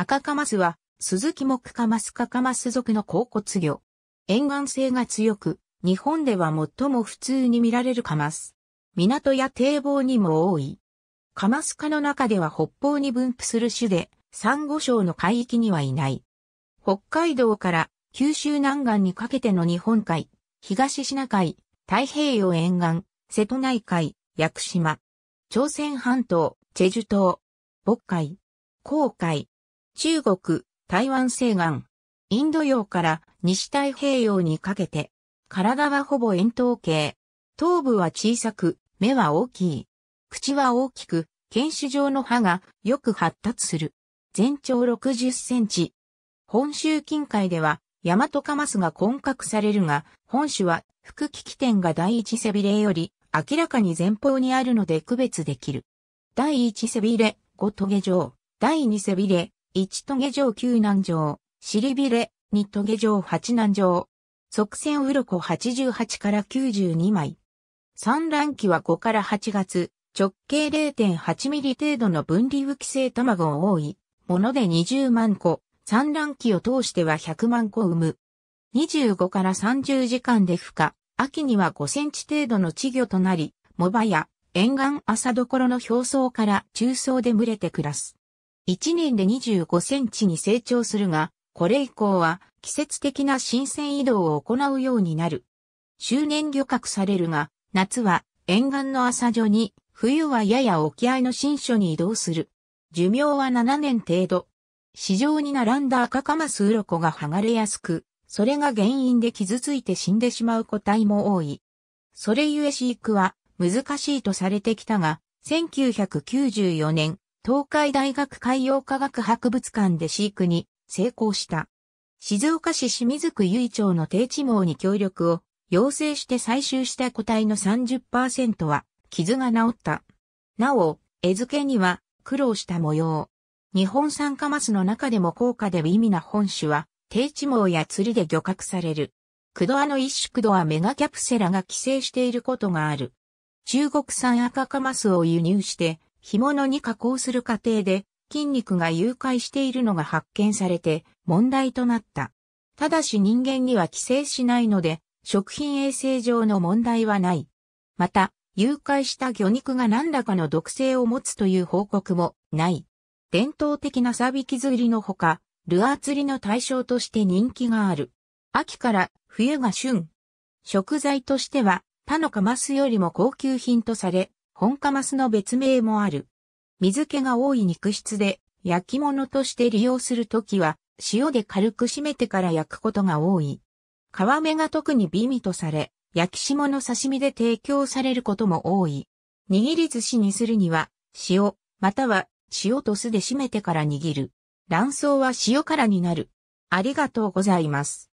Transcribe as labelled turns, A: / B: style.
A: 赤カマスは、鈴木木カマスカカマス属の甲骨魚。沿岸性が強く、日本では最も普通に見られるカマス。港や堤防にも多い。カマスカの中では北方に分布する種で、サンゴ礁の海域にはいない。北海道から九州南岸にかけての日本海、東シナ海、太平洋沿岸、瀬戸内海、屋久島、朝鮮半島、チェジュ島、渤海、黄海、中国、台湾西岸、インド洋から西太平洋にかけて、体はほぼ円筒形。頭部は小さく、目は大きい。口は大きく、犬種状の歯がよく発達する。全長60センチ。本州近海では、ヤマトカマスが混獲されるが、本州は、副危機点が第一背びれより、明らかに前方にあるので区別できる。第一背びれ、5トゲ状。第二背びれ、1トゲ城9南城、尻びれ、2トゲ城8南城。側線八88から92枚。産卵期は5から8月、直径0.8ミリ程度の分離浮き性卵を多い、もので20万個、産卵期を通しては100万個産む。25から30時間で孵化、秋には5センチ程度の稚魚となり、藻場や沿岸朝どころの表層から中層で群れて暮らす。1年で25センチに成長するが、これ以降は季節的な新鮮移動を行うようになる。周年漁獲されるが、夏は沿岸の浅所に、冬はやや沖合の新所に移動する。寿命は7年程度。市場に並んだ赤カマスウロコが剥がれやすく、それが原因で傷ついて死んでしまう個体も多い。それゆえ飼育は難しいとされてきたが、1994年、東海大学海洋科学博物館で飼育に成功した。静岡市清水区由井町の低地網に協力を要請して採集した個体の30%は傷が治った。なお、餌付けには苦労した模様。日本産カマスの中でも高価で微妙な本種は低地網や釣りで漁獲される。クドアの一種クドアメガキャプセラが寄生していることがある。中国産赤カマスを輸入して干物に加工する過程で筋肉が誘拐しているのが発見されて問題となった。ただし人間には寄生しないので、食品衛生上の問題はない。また、誘拐した魚肉が何らかの毒性を持つという報告もない。伝統的なサビキ釣りのほか、ルアー釣りの対象として人気がある。秋から冬が旬。食材としては、他のカマスよりも高級品とされ、本カマスの別名もある。水気が多い肉質で、焼き物として利用するときは、塩で軽く締めてから焼くことが多い。皮目が特に美味とされ、焼き下の刺身で提供されることも多い。握り寿司にするには、塩、または塩と酢で締めてから握る。卵巣は塩辛になる。ありがとうございます。